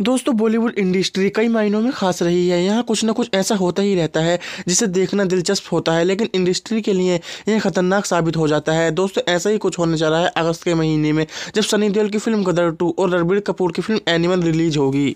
दोस्तों बॉलीवुड इंडस्ट्री कई मायनों में खास रही है यहाँ कुछ ना कुछ ऐसा होता ही रहता है जिसे देखना दिलचस्प होता है लेकिन इंडस्ट्री के लिए यह खतरनाक साबित हो जाता है दोस्तों ऐसा ही कुछ होने जा रहा है अगस्त के महीने में जब सनी देओल की फिल्म गदर टू और रणबीर कपूर की फिल्म एनिमल रिलीज होगी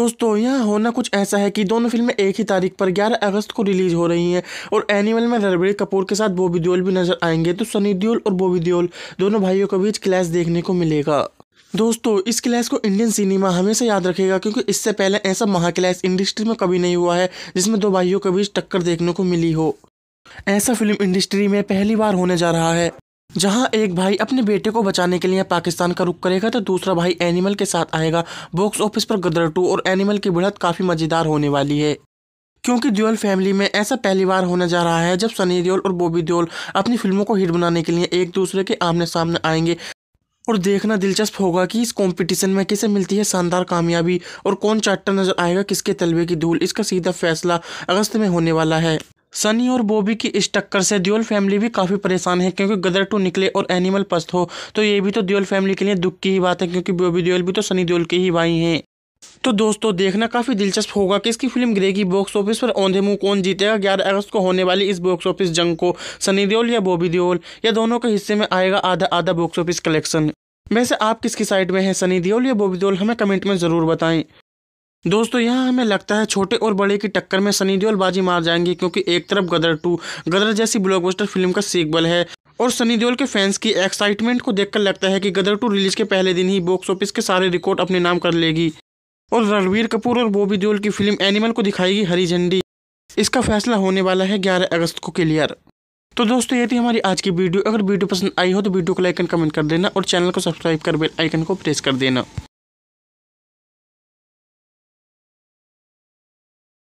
दोस्तों यहाँ होना कुछ ऐसा है कि दोनों फिल्में एक ही तारीख पर 11 अगस्त को रिलीज हो रही हैं और एनिमल में रणबीर कपूर के साथ बॉबी देओल भी नजर आएंगे तो सनी देओल और बॉबी देओल दोनों भाइयों के बीच क्लैश देखने को मिलेगा दोस्तों इस क्लास को इंडियन सिनेमा हमेशा याद रखेगा क्योंकि इससे पहले ऐसा महाकलैश इंडस्ट्री में कभी नहीं हुआ है जिसमें दो भाइयों के बीच टक्कर देखने को मिली हो ऐसा फिल्म इंडस्ट्री में पहली बार होने जा रहा है जहां एक भाई अपने बेटे को बचाने के लिए पाकिस्तान का रुख करेगा तो दूसरा भाई एनिमल के साथ आएगा बॉक्स ऑफिस पर गदर टू और एनिमल की बढ़त काफ़ी मज़ेदार होने वाली है क्योंकि दियोल फैमिली में ऐसा पहली बार होने जा रहा है जब सनी दियोल और बॉबी दियोल अपनी फिल्मों को हिट बनाने के लिए एक दूसरे के आमने सामने आएंगे और देखना दिलचस्प होगा कि इस कंपटीशन में किसे मिलती है शानदार कामयाबी और कौन चाटता नजर आएगा किसके तलबे की धूल इसका सीधा फैसला अगस्त में होने वाला है सनी और बॉबी की इस टक्कर से दियोल फैमिली भी काफ़ी परेशान है क्योंकि गदर टू तो निकले और एनिमल पस्त हो तो ये भी तो दियोल फैमिली के लिए दुख की ही बात है क्योंकि बॉबी दियोल भी तो सनी दियोल के ही भाई हैं तो दोस्तों देखना काफ़ी दिलचस्प होगा कि इसकी फिल्म ग्रे की बॉक्स ऑफिस पर औंधे मुंह कौन जीतेगा ग्यारह अगस्त को होने वाली इस बॉक्स ऑफिस जंग को सनी देओल या बॉबी देओल या दोनों के हिस्से में आएगा आधा आधा बॉक्स ऑफिस कलेक्शन वैसे आप किसकी साइड में हैं सनी देओल या बॉबी देओल हमें कमेंट में ज़रूर बताएं दोस्तों यहाँ हमें लगता है छोटे और बड़े की टक्कर में सनी देओल बाजी मार जाएंगे क्योंकि एक तरफ गदर टू गदर जैसी ब्लॉकबस्टर फिल्म का सीक्वल है और सनी देओल के फैंस की एक्साइटमेंट को देखकर लगता है कि गदर टू रिलीज के पहले दिन ही बॉक्स ऑफिस के सारे रिकॉर्ड अपने नाम कर लेगी और रणवीर कपूर और बॉबी देओल की फिल्म एनिमल को दिखाएगी हरी झंडी इसका फैसला होने वाला है 11 अगस्त को क्लियर तो दोस्तों ये थी हमारी आज की वीडियो अगर वीडियो पसंद आई हो तो वीडियो को लाइक एंड कमेंट कर देना और चैनल को सब्सक्राइब कर बेल आइकन को प्रेस कर देना